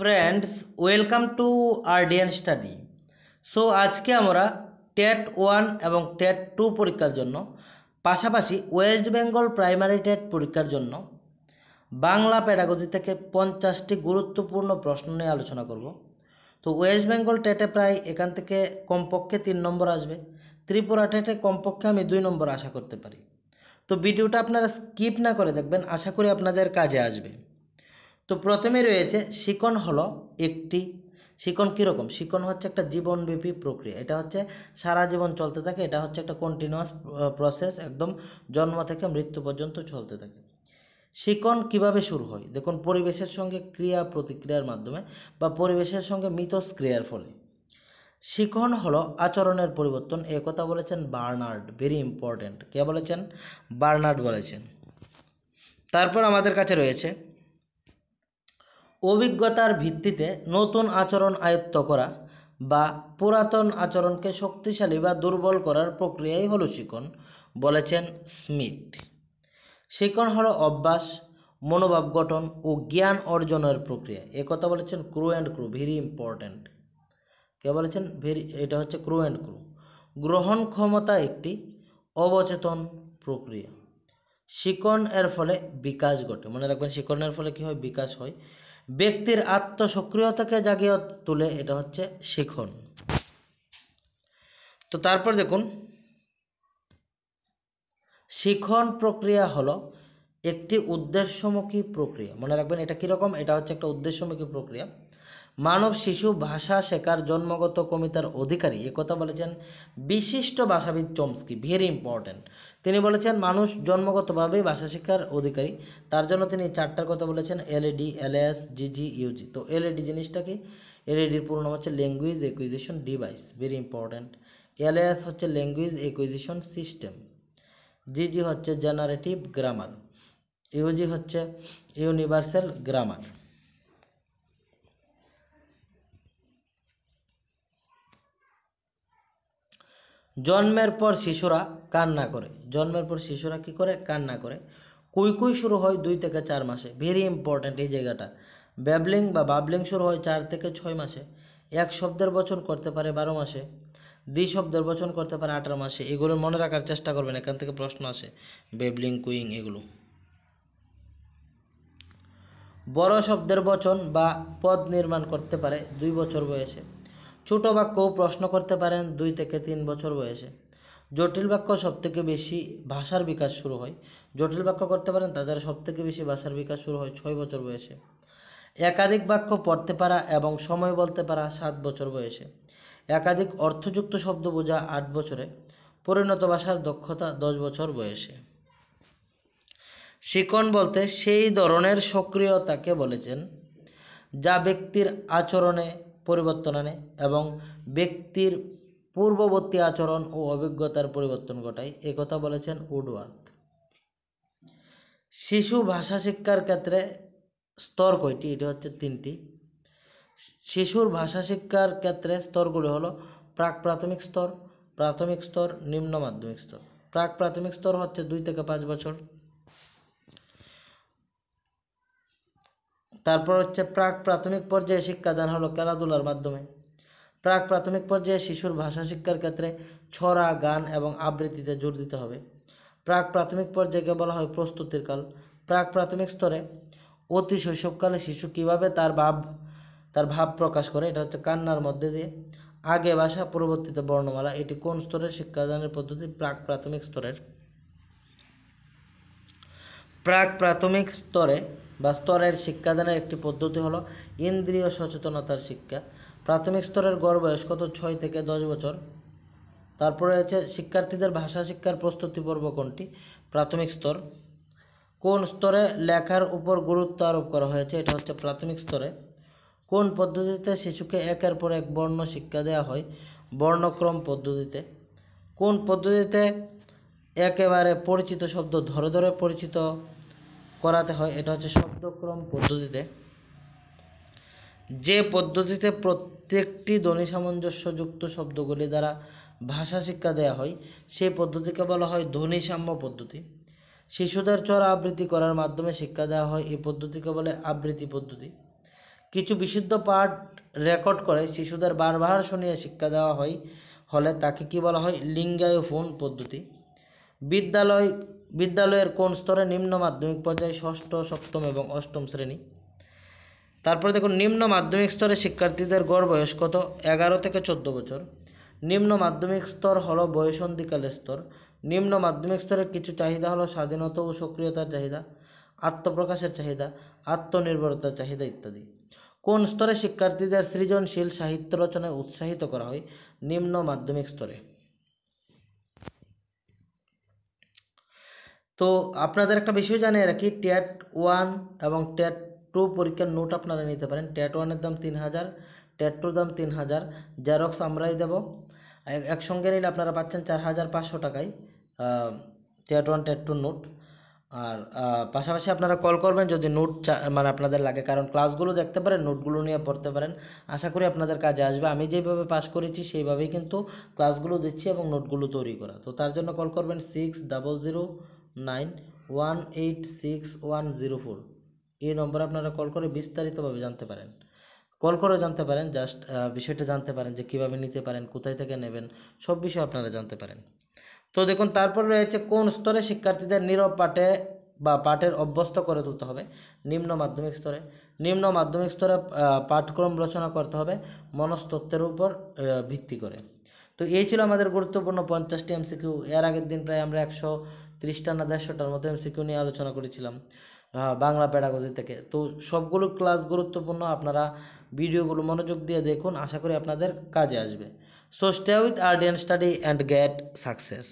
friends welcome to Ardian study so আজকে আমরা TET one এবং টেট টু পরীক্ষার জন্য পাশাপাশি ওয়েস্ট বেঙ্গল প্রাইমারি টেট পরীক্ষার জন্য বাংলা প্যাডাগজি থেকে পঞ্চাশটি গুরুত্বপূর্ণ প্রশ্ন নিয়ে আলোচনা করব তো ওয়েস্ট বেঙ্গল টেটে প্রায় এখান থেকে কমপক্ষে তিন নম্বর আসবে ত্রিপুরা টেটে কমপক্ষে আমি দুই নম্বর আশা করতে পারি তো ভিডিওটা আপনারা স্কিপ না করে দেখবেন আশা করি আপনাদের কাজে আসবে তো প্রথমে রয়েছে শিকন হলো একটি শিকন কীরকম শিকন হচ্ছে একটা জীবনব্যাপী প্রক্রিয়া এটা হচ্ছে সারা জীবন চলতে থাকে এটা হচ্ছে একটা কন্টিনিউয়াস প্রসেস একদম জন্ম থেকে মৃত্যু পর্যন্ত চলতে থাকে শিকন কিভাবে শুরু হয় দেখুন পরিবেশের সঙ্গে ক্রিয়া প্রতিক্রিয়ার মাধ্যমে বা পরিবেশের সঙ্গে মিথস্ক্রিয়ার ফলে শিখন হলো আচরণের পরিবর্তন এ কথা বলেছেন বার্নার্ড ভেরি ইম্পর্ট্যান্ট কে বলেছেন বার্নার্ড বলেছেন তারপর আমাদের কাছে রয়েছে অভিজ্ঞতার ভিত্তিতে নতুন আচরণ আয়ত্ত করা বা পুরাতন আচরণকে শক্তিশালী বা দুর্বল করার প্রক্রিয়াই হলো শিকন বলেছেন স্মিথ শিকন হলো অভ্যাস মনোভাব গঠন ও জ্ঞান অর্জনের প্রক্রিয়া এ কথা বলেছেন ক্রু অ্যান্ড ক্রু ভেরি ইম্পর্ট্যান্ট কে বলেছেন ভেরি এটা হচ্ছে ক্রু অ্যান্ড ক্রু গ্রহণ ক্ষমতা একটি অবচেতন প্রক্রিয়া শিকন এর ফলে বিকাশ ঘটে মনে রাখবেন শিকনের ফলে কী হয় বিকাশ হয় ব্যক্তির আত্মসক্রিয়তাকে জাগিয়ে তুলে এটা হচ্ছে শিখন তো তারপর দেখুন শিখন প্রক্রিয়া হলো একটি উদ্দেশ্যমুখী প্রক্রিয়া মনে রাখবেন এটা কীরকম এটা হচ্ছে একটা উদ্দেশ্যমুখী প্রক্রিয়া মানব শিশু ভাষা শেখার জন্মগত কমিতার অধিকারী একথা বলেছেন বিশিষ্ট ভাষাবিদ চমস্কি ভেরি ইম্পর্ট্যান্ট তিনি বলেছেন মানুষ জন্মগতভাবে ভাষা শিক্ষার অধিকারী তার জন্য তিনি চারটার কথা বলেছেন এলএডি এলএস জিজি ইউজি তো এলএডি জিনিসটা কি এলএডির পূর্ণ নাম হচ্ছে language acquisition device very important LS হচ্ছে ল্যাঙ্গুয়েজ একুইজিশন সিস্টেম জিজি হচ্ছে জেনারেটিভ গ্রামার ইউজি হচ্ছে ইউনিভার্সাল গ্রামার জন্মের পর শিশুরা কান্না করে জন্মের পর শিশুরা কি করে কান্না করে কুই কুই শুরু হয় দুই থেকে চার মাসে ভেরি ইম্পর্ট্যান্ট এই জায়গাটা ব্যাবলিং বা বাবলিং শুরু হয় চার থেকে ছয় মাসে এক শব্দের বচন করতে পারে বারো মাসে দ্বি শব্দের বচন করতে পারে আঠারো মাসে এগুলো মনে রাখার চেষ্টা করবেন এখান থেকে প্রশ্ন আসে বেবলিং কুইং এগুলো বড় শব্দের বচন বা পদ নির্মাণ করতে পারে দুই বছর বয়সে ছোট বাক্য প্রশ্ন করতে পারেন দুই থেকে তিন বছর বয়সে জটিল বাক্য সবথেকে বেশি ভাষার বিকাশ শুরু হয় জটিল বাক্য করতে পারেন তাদের সবথেকে বেশি ভাষার বিকাশ শুরু হয় ছয় বছর বয়সে একাধিক বাক্য পড়তে পারা এবং সময় বলতে পারা সাত বছর বয়সে একাধিক অর্থযুক্ত শব্দ বোঝা আট বছরে পরিণত ভাষার দক্ষতা দশ বছর বয়সে শিকন বলতে সেই ধরনের সক্রিয়তাকে বলেছেন যা ব্যক্তির আচরণে পরিবর্তন আনে এবং ব্যক্তির পূর্ববর্তী আচরণ ও অভিজ্ঞতার পরিবর্তন ঘটায় একথা বলেছেন উডওয়ার্থ শিশু ভাষা শিক্ষার ক্ষেত্রে স্তর কয়টি এটি হচ্ছে তিনটি শিশুর ভাষা শিক্ষার ক্ষেত্রে স্তরগুলি হলো প্রাক প্রাথমিক স্তর প্রাথমিক স্তর নিম্ন মাধ্যমিক স্তর প্রাক প্রাথমিক স্তর হচ্ছে দুই থেকে পাঁচ বছর তারপর হচ্ছে প্রাক প্রাথমিক পর্যায়ে শিক্ষাদান হলো খেলাধুলার মাধ্যমে প্রাক প্রাথমিক পর্যায়ে শিশুর ভাষা শিক্ষার ক্ষেত্রে ছড়া গান এবং আবৃত্তিতে জোর দিতে হবে প্রাক প্রাথমিক পর্যায়েকে বলা হয় প্রস্তুতির কাল প্রাক প্রাথমিক স্তরে অতি শৈশবকালে শিশু কিভাবে তার ভাব তার ভাব প্রকাশ করে এটা হচ্ছে কান্নার মধ্যে দিয়ে আগে ভাষা পরবর্তীতে বর্ণমালা এটি কোন স্তরের শিক্ষাদানের পদ্ধতি প্রাক প্রাথমিক স্তরের প্রাক প্রাথমিক স্তরে বা স্তরের শিক্ষাদানের একটি পদ্ধতি হলো ইন্দ্রিয় সচেতনতার শিক্ষা প্রাথমিক স্তরের গড় বয়স কত ছয় থেকে দশ বছর তারপরে রয়েছে শিক্ষার্থীদের ভাষা শিক্ষার প্রস্তুতি পর্ব কোনটি প্রাথমিক স্তর কোন স্তরে লেখার উপর গুরুত্ব আরোপ করা হয়েছে এটা হচ্ছে প্রাথমিক স্তরে কোন পদ্ধতিতে শিশুকে একের পর এক বর্ণ শিক্ষা দেওয়া হয় বর্ণক্রম পদ্ধতিতে কোন পদ্ধতিতে একেবারে পরিচিত শব্দ ধরে ধরে পরিচিত করাতে হয় এটা হচ্ছে শব্দক্রম পদ্ধতিতে যে পদ্ধতিতে প্রত্যেকটি ধ্বনি সামঞ্জস্যযুক্ত শব্দগুলি দ্বারা ভাষা শিক্ষা দেওয়া হয় সেই পদ্ধতিকে বলা হয় ধ্বনি সাম্য পদ্ধতি শিশুদের চর আবৃত্তি করার মাধ্যমে শিক্ষা দেওয়া হয় এই পদ্ধতিকে বলে আবৃত্তি পদ্ধতি কিছু বিশুদ্ধ পাঠ রেকর্ড করে শিশুদের বারবার শুনিয়ে শিক্ষা দেওয়া হয় হলে তাকে কি বলা হয় লিঙ্গায়ফোন পদ্ধতি বিদ্যালয় বিদ্যালয়ের কোন স্তরে নিম্ন মাধ্যমিক পর্যায়ে ষষ্ঠ সপ্তম এবং অষ্টম শ্রেণী তারপরে দেখুন নিম্ন মাধ্যমিক স্তরে শিক্ষার্থীদের গড় বয়স কত এগারো থেকে চোদ্দ বছর নিম্ন মাধ্যমিক স্তর হলো বয়সন্ধিকালের স্তর নিম্ন মাধ্যমিক স্তরের কিছু চাহিদা হলো স্বাধীনতা ও সক্রিয়তার চাহিদা আত্মপ্রকাশের চাহিদা আত্মনির্ভরতার চাহিদা ইত্যাদি কোন স্তরে শিক্ষার্থীদের সৃজনশীল সাহিত্য রচনায় উৎসাহিত করা হয় নিম্ন মাধ্যমিক স্তরে তো আপনাদের একটা বিষয় আর রাখি ট্যাট ওয়ান এবং ট্যাট টু পরীক্ষার নোট আপনারা নিতে পারেন ট্যাট ওয়ানের দাম তিন হাজার ট্যাট টুর দাম তিন হাজার জেরক্স আমরাই দেবো একসঙ্গে নিলে আপনারা পাচ্ছেন চার হাজার পাঁচশো টাকায় ট্যাট ওয়ান ট্যাট টুর নোট আর পাশাপাশি আপনারা কল করবেন যদি নোট মানে আপনাদের লাগে কারণ ক্লাসগুলো দেখতে পারেন নোটগুলো নিয়ে পড়তে পারেন আশা করি আপনাদের কাজে আসবে আমি যেভাবে পাস করেছি সেইভাবেই কিন্তু ক্লাসগুলো দিচ্ছি এবং নোটগুলো তৈরি করা তো তার জন্য কল করবেন six double zero nine one eight six one zero four এই নম্বরে আপনারা কল করে বিস্তারিতভাবে জানতে পারেন কল করে জানতে পারেন জাস্ট বিষয়টা জানতে পারেন যে কীভাবে নিতে পারেন কোথায় থেকে নেবেন সব বিষয়ে আপনারা জানতে পারেন তো দেখুন তারপর রয়েছে কোন স্তরে শিক্ষার্থীদের নীরব পাঠে বা পাঠের অভ্যস্ত করে তুলতে হবে নিম্ন মাধ্যমিক স্তরে নিম্ন মাধ্যমিক স্তরে পাঠক্রম রচনা করতে হবে মনস্তত্ত্বের উপর ভিত্তি করে তো এই ছিল আমাদের গুরুত্বপূর্ণ পঞ্চাশটি এমসিকিউ এর আগের দিন প্রায় আমরা একশো ত্রিশটা না দেড়শোটার মতো এমসিকিউ নিয়ে আলোচনা করেছিলাম বাংলা প্যাডাগজি থেকে তো সবগুলো ক্লাস গুরুত্বপূর্ণ আপনারা ভিডিওগুলো মনোযোগ দিয়ে দেখুন আশা করি আপনাদের কাজে আসবে so stay with Ardian study and get success